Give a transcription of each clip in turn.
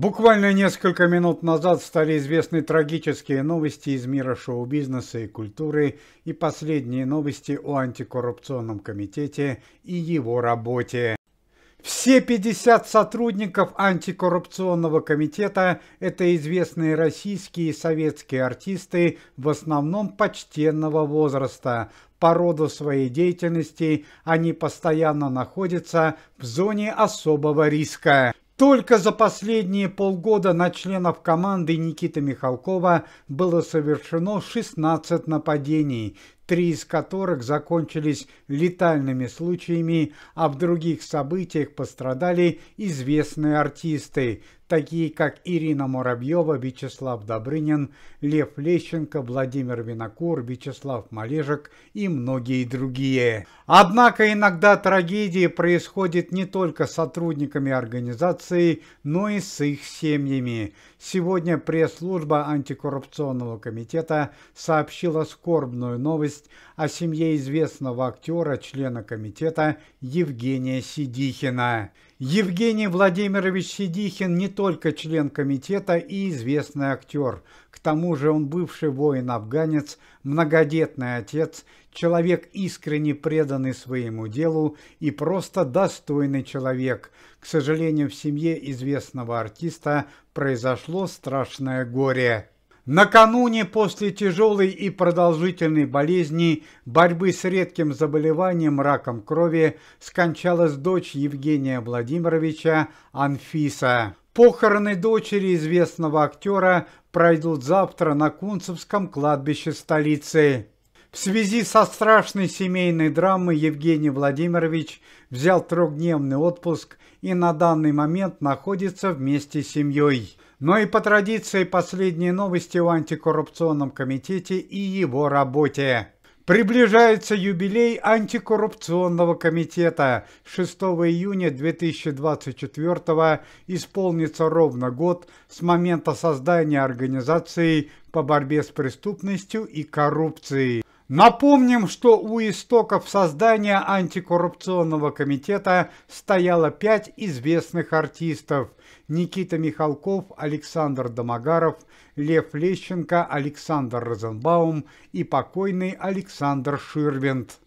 Буквально несколько минут назад стали известны трагические новости из мира шоу-бизнеса и культуры и последние новости о антикоррупционном комитете и его работе. Все 50 сотрудников антикоррупционного комитета – это известные российские и советские артисты, в основном почтенного возраста. По роду своей деятельности они постоянно находятся в зоне особого риска. Только за последние полгода на членов команды Никиты Михалкова было совершено 16 нападений, три из которых закончились летальными случаями, а в других событиях пострадали известные артисты, такие как Ирина Муравьева, Вячеслав Добрынин, Лев Лещенко, Владимир Винокур, Вячеслав Малежек и многие другие. Однако иногда трагедии происходят не только с сотрудниками организации, но и с их семьями. Сегодня пресс-служба антикоррупционного комитета сообщила скорбную новость о семье известного актера, члена комитета Евгения Сидихина. Евгений Владимирович Сидихин не только член комитета и известный актер. К тому же он бывший воин-афганец, многодетный отец, человек искренне преданный своему делу и просто достойный человек. К сожалению, в семье известного артиста произошло страшное горе. Накануне после тяжелой и продолжительной болезни, борьбы с редким заболеванием раком крови, скончалась дочь Евгения Владимировича Анфиса. Похороны дочери известного актера пройдут завтра на Кунцевском кладбище столицы. В связи со страшной семейной драмой Евгений Владимирович взял трехдневный отпуск и на данный момент находится вместе с семьей но и по традиции последние новости в антикоррупционном комитете и его работе. Приближается юбилей антикоррупционного комитета. 6 июня 2024 исполнится ровно год с момента создания организации по борьбе с преступностью и коррупцией. Напомним, что у истоков создания антикоррупционного комитета стояло пять известных артистов – Никита Михалков, Александр Домогаров, Лев Лещенко, Александр Розенбаум и покойный Александр Ширвинд.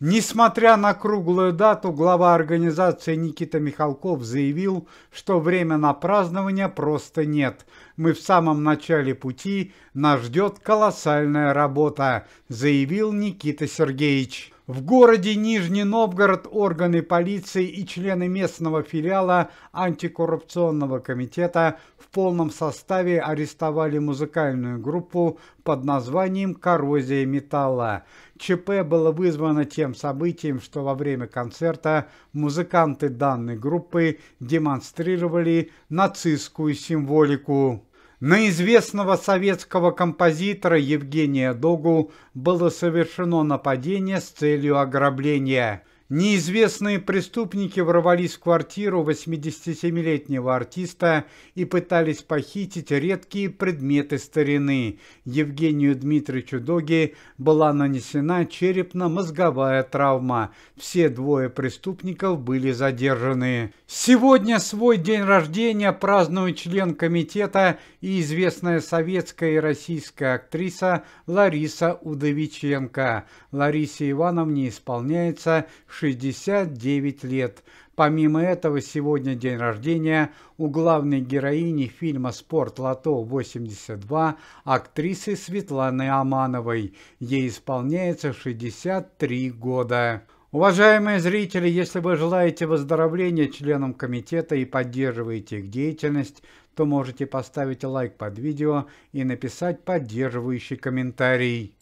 Несмотря на круглую дату, глава организации Никита Михалков заявил, что время на празднование просто нет. «Мы в самом начале пути, нас ждет колоссальная работа», заявил Никита Сергеевич. В городе Нижний Новгород органы полиции и члены местного филиала антикоррупционного комитета в полном составе арестовали музыкальную группу под названием «Коррозия металла». ЧП было вызвано тем событием, что во время концерта музыканты данной группы демонстрировали нацистскую символику. На известного советского композитора Евгения Догу было совершено нападение с целью ограбления – Неизвестные преступники ворвались в квартиру 87-летнего артиста и пытались похитить редкие предметы старины. Евгению Дмитриевичу Доги была нанесена черепно-мозговая травма. Все двое преступников были задержаны. Сегодня свой день рождения празднует член комитета и известная советская и российская актриса Лариса Удовиченко. Ларисе Ивановне исполняется 69 лет. Помимо этого, сегодня день рождения у главной героини фильма «Спорт Лото-82» актрисы Светланы Амановой. Ей исполняется 63 года. Уважаемые зрители, если вы желаете выздоровления членам комитета и поддерживаете их деятельность, то можете поставить лайк под видео и написать поддерживающий комментарий.